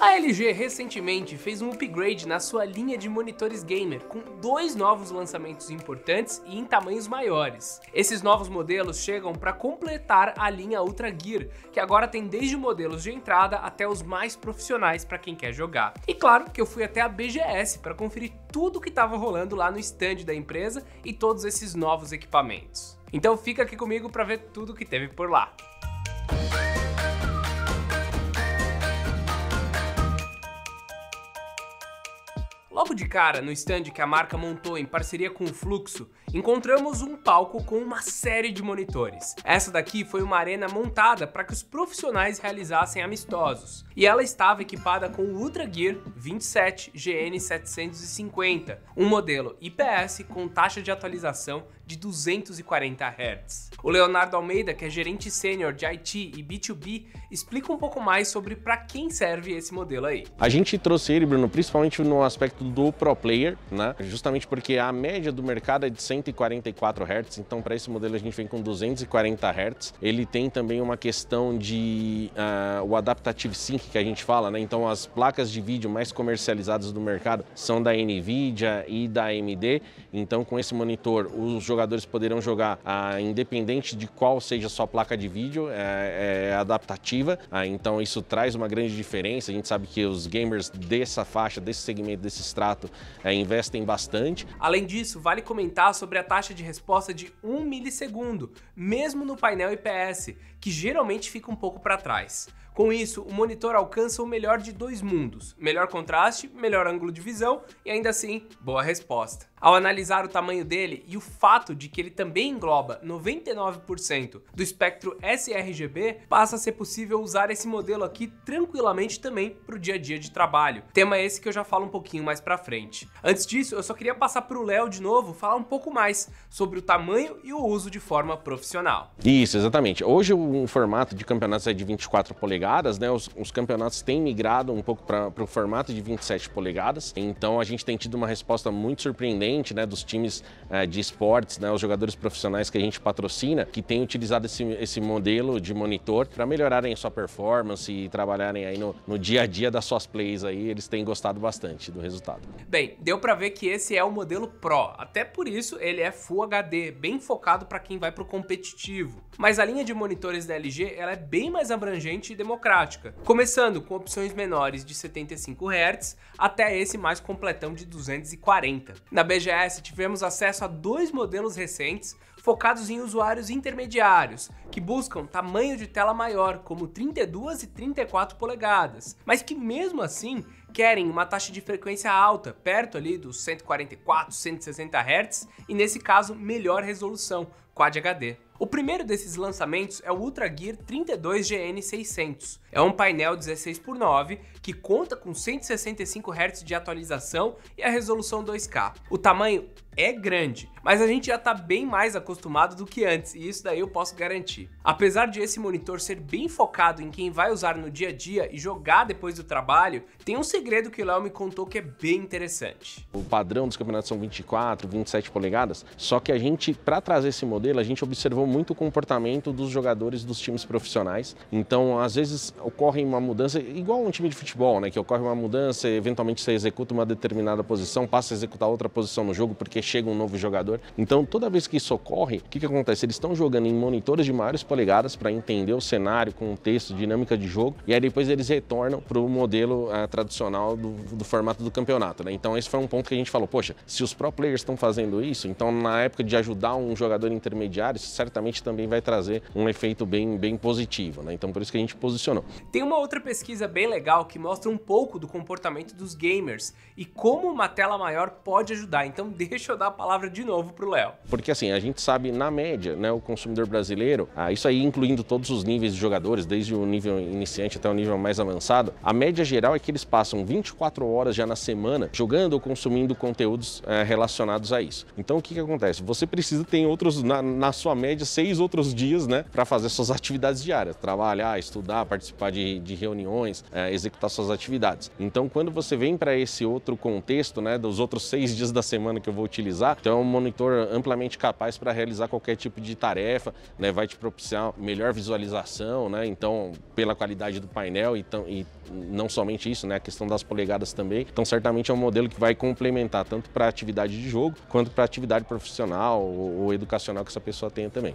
A LG recentemente fez um upgrade na sua linha de monitores gamer, com dois novos lançamentos importantes e em tamanhos maiores. Esses novos modelos chegam para completar a linha Ultra Gear, que agora tem desde modelos de entrada até os mais profissionais para quem quer jogar. E claro que eu fui até a BGS para conferir tudo o que estava rolando lá no stand da empresa e todos esses novos equipamentos. Então fica aqui comigo para ver tudo o que teve por lá. Música Logo de cara, no stand que a marca montou em parceria com o Fluxo, encontramos um palco com uma série de monitores. Essa daqui foi uma arena montada para que os profissionais realizassem amistosos, e ela estava equipada com o Ultra Gear 27 GN750, um modelo IPS com taxa de atualização de 240 Hz. O Leonardo Almeida, que é gerente sênior de IT e B2B, explica um pouco mais sobre para quem serve esse modelo aí. A gente trouxe ele, Bruno, principalmente no aspecto do Pro Player, né? Justamente porque a média do mercado é de 144 Hz, então para esse modelo a gente vem com 240 Hz. Ele tem também uma questão de uh, o Adaptative Sync que a gente fala, né? Então as placas de vídeo mais comercializadas do mercado são da NVIDIA e da AMD, então com esse monitor os jogadores poderão jogar uh, independente de qual seja a sua placa de vídeo, é, é adaptativa, uh, então isso traz uma grande diferença. A gente sabe que os gamers dessa faixa, desse segmento, desses extrato é, investem bastante. Além disso, vale comentar sobre a taxa de resposta de 1 milissegundo, mesmo no painel IPS, que geralmente fica um pouco para trás. Com isso, o monitor alcança o melhor de dois mundos: melhor contraste, melhor ângulo de visão e ainda assim, boa resposta. Ao analisar o tamanho dele e o fato de que ele também engloba 99% do espectro sRGB, passa a ser possível usar esse modelo aqui tranquilamente também para o dia a dia de trabalho. Tema esse que eu já falo um pouquinho mais para frente. Antes disso, eu só queria passar para o Léo de novo falar um pouco mais sobre o tamanho e o uso de forma profissional. Isso, exatamente. Hoje o formato de campeonatos é de 24 polegadas, né? Os, os campeonatos têm migrado um pouco para o formato de 27 polegadas. Então a gente tem tido uma resposta muito surpreendente, né, dos times é, de esportes, né, os jogadores profissionais que a gente patrocina, que têm utilizado esse, esse modelo de monitor para melhorarem a sua performance e trabalharem aí no, no dia a dia das suas plays aí. Eles têm gostado bastante do resultado lado. Bem, deu para ver que esse é o modelo Pro, até por isso ele é Full HD, bem focado para quem vai para o competitivo. Mas a linha de monitores da LG ela é bem mais abrangente e democrática, começando com opções menores de 75 Hz até esse mais completão de 240. Na BGS tivemos acesso a dois modelos recentes focados em usuários intermediários, que buscam tamanho de tela maior, como 32 e 34 polegadas, mas que mesmo assim querem uma taxa de frequência alta, perto ali dos 144, 160 Hz e nesse caso melhor resolução, Quad HD. O primeiro desses lançamentos é o Ultra Gear 32 GN600. É um painel 16 por 9 que conta com 165 Hz de atualização e a resolução 2K. O tamanho é grande, mas a gente já está bem mais acostumado do que antes e isso daí eu posso garantir. Apesar de esse monitor ser bem focado em quem vai usar no dia a dia e jogar depois do trabalho, tem um segredo que o Léo me contou que é bem interessante. O padrão dos campeonatos são 24, 27 polegadas, só que a gente, para trazer esse modelo, a gente observou muito o comportamento dos jogadores dos times profissionais. Então, às vezes ocorre uma mudança, igual um time de futebol, né? Que ocorre uma mudança, eventualmente você executa uma determinada posição, passa a executar outra posição no jogo porque chega um novo jogador. Então, toda vez que isso ocorre, o que, que acontece? Eles estão jogando em monitores de maiores polegadas para entender o cenário, contexto, dinâmica de jogo, e aí depois eles retornam para o modelo ah, tradicional do, do, formato do campeonato. Né? Então, esse foi um ponto que a gente falou: poxa, se os pro players estão fazendo isso, então na época de ajudar um jogador intermediário, certamente certamente também vai trazer um efeito bem, bem positivo, né? Então por isso que a gente posicionou. Tem uma outra pesquisa bem legal que mostra um pouco do comportamento dos gamers e como uma tela maior pode ajudar. Então deixa eu dar a palavra de novo pro Léo. Porque assim, a gente sabe na média, né, o consumidor brasileiro, ah, isso aí incluindo todos os níveis de jogadores, desde o nível iniciante até o nível mais avançado, a média geral é que eles passam 24 horas já na semana jogando ou consumindo conteúdos é, relacionados a isso. Então o que que acontece? Você precisa ter outros na, na sua média seis outros dias, né, para fazer suas atividades diárias, trabalhar, estudar, participar de, de reuniões, é, executar suas atividades. Então, quando você vem para esse outro contexto, né, dos outros seis dias da semana que eu vou utilizar, então é um monitor amplamente capaz para realizar qualquer tipo de tarefa, né, vai te propiciar melhor visualização, né, então pela qualidade do painel e não somente isso, né, a questão das polegadas também. Então, certamente é um modelo que vai complementar tanto para atividade de jogo quanto para atividade profissional ou, ou educacional que essa pessoa tenha também.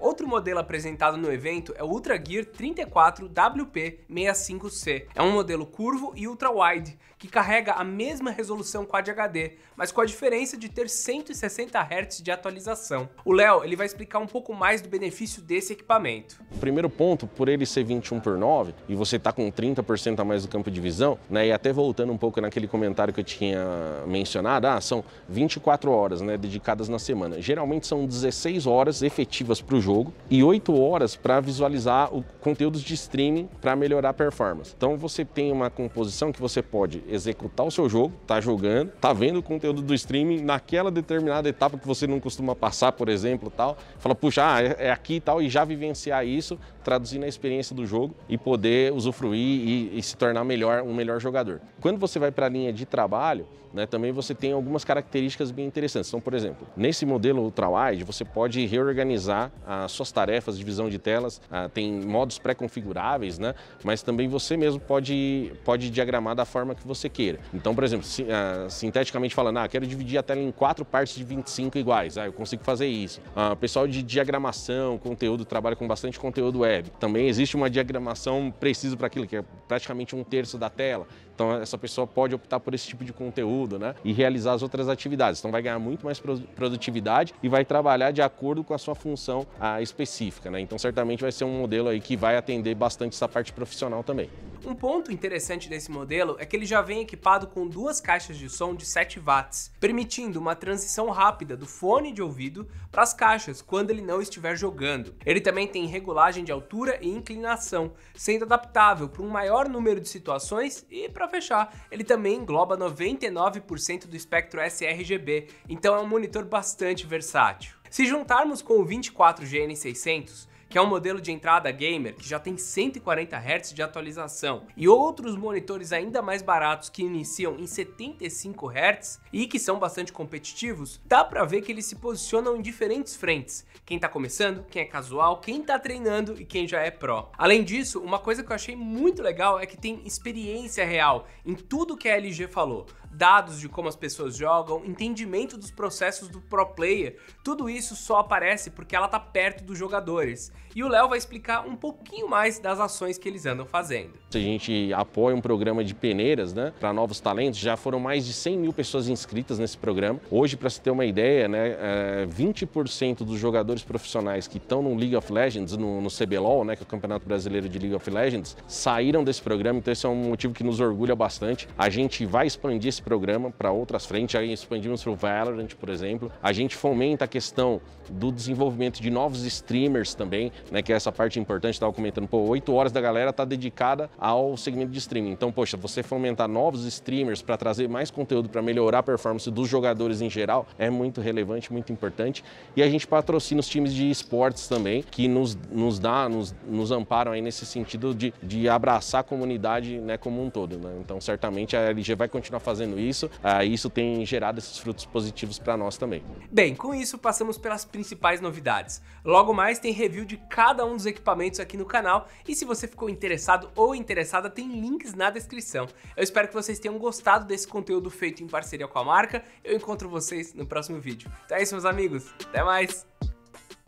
Outro modelo apresentado no evento é o Ultra Gear 34 WP65C. É um modelo curvo e ultra-wide, que carrega a mesma resolução Quad HD, mas com a diferença de ter 160 Hz de atualização. O Léo ele vai explicar um pouco mais do benefício desse equipamento. O primeiro ponto, por ele ser 21 por 9 e você tá com 30% a mais do campo de visão, né? E até voltando um pouco naquele comentário que eu tinha mencionado, ah, são 24 horas, né, dedicadas na semana. Geralmente são 16 horas efetivas para o jogo jogo e 8 horas para visualizar o conteúdos de streaming para melhorar a performance. Então você tem uma composição que você pode executar o seu jogo, tá jogando, tá vendo o conteúdo do streaming naquela determinada etapa que você não costuma passar, por exemplo, tal, fala, puxa, ah, é, é aqui e tal, e já vivenciar isso, traduzindo a experiência do jogo e poder usufruir e, e se tornar melhor, um melhor jogador. Quando você vai para a linha de trabalho, né, também você tem algumas características bem interessantes. Então, por exemplo, nesse modelo ultrawide, você pode reorganizar as suas tarefas, divisão de telas, ah, tem modos pré-configuráveis, né? mas também você mesmo pode, pode diagramar da forma que você queira. Então, por exemplo, ah, sinteticamente falando, ah, quero dividir a tela em quatro partes de 25 iguais, ah, eu consigo fazer isso. Ah, pessoal de diagramação, conteúdo, trabalha com bastante conteúdo web. Também existe uma diagramação precisa para aquilo, que é praticamente um terço da tela. Então essa pessoa pode optar por esse tipo de conteúdo, né? E realizar as outras atividades. Então vai ganhar muito mais produtividade e vai trabalhar de acordo com a sua função ah, específica, né? Então certamente vai ser um modelo aí que vai atender bastante essa parte profissional também. Um ponto interessante desse modelo é que ele já vem equipado com duas caixas de som de 7 watts, permitindo uma transição rápida do fone de ouvido para as caixas quando ele não estiver jogando. Ele também tem regulagem de altura e inclinação, sendo adaptável para um maior número de situações e para para fechar, ele também engloba 99% do espectro sRGB, então é um monitor bastante versátil. Se juntarmos com o 24GN600, que é um modelo de entrada gamer que já tem 140 Hz de atualização, e outros monitores ainda mais baratos que iniciam em 75 Hz e que são bastante competitivos, dá para ver que eles se posicionam em diferentes frentes, quem está começando, quem é casual, quem está treinando e quem já é pro. Além disso, uma coisa que eu achei muito legal é que tem experiência real em tudo que a LG falou, dados de como as pessoas jogam, entendimento dos processos do pro player, tudo isso só aparece porque ela tá perto dos jogadores e o Léo vai explicar um pouquinho mais das ações que eles andam fazendo. A gente apoia um programa de peneiras né, para novos talentos, já foram mais de 100 mil pessoas inscritas nesse programa. Hoje, para se ter uma ideia, né, é 20% dos jogadores profissionais que estão no League of Legends, no, no CBLOL, né, que é o Campeonato Brasileiro de League of Legends, saíram desse programa, então esse é um motivo que nos orgulha bastante. A gente vai expandir esse programa para outras frentes, já expandimos para o Valorant, por exemplo. A gente fomenta a questão do desenvolvimento de novos streamers também né? Que é essa parte importante, estava comentando, pô, 8 horas da galera está dedicada ao segmento de streaming. Então, poxa, você fomentar novos streamers para trazer mais conteúdo, para melhorar a performance dos jogadores em geral, é muito relevante, muito importante. E a gente patrocina os times de esportes também, que nos, nos dá, nos, nos amparam aí nesse sentido de, de abraçar a comunidade né, como um todo. Né? Então, certamente a LG vai continuar fazendo isso, uh, isso tem gerado esses frutos positivos para nós também. Bem, com isso passamos pelas principais novidades. Logo mais tem review de cada um dos equipamentos aqui no canal e se você ficou interessado ou interessada, tem links na descrição. Eu espero que vocês tenham gostado desse conteúdo feito em parceria com a marca. Eu encontro vocês no próximo vídeo. Então é isso, meus amigos. Até mais!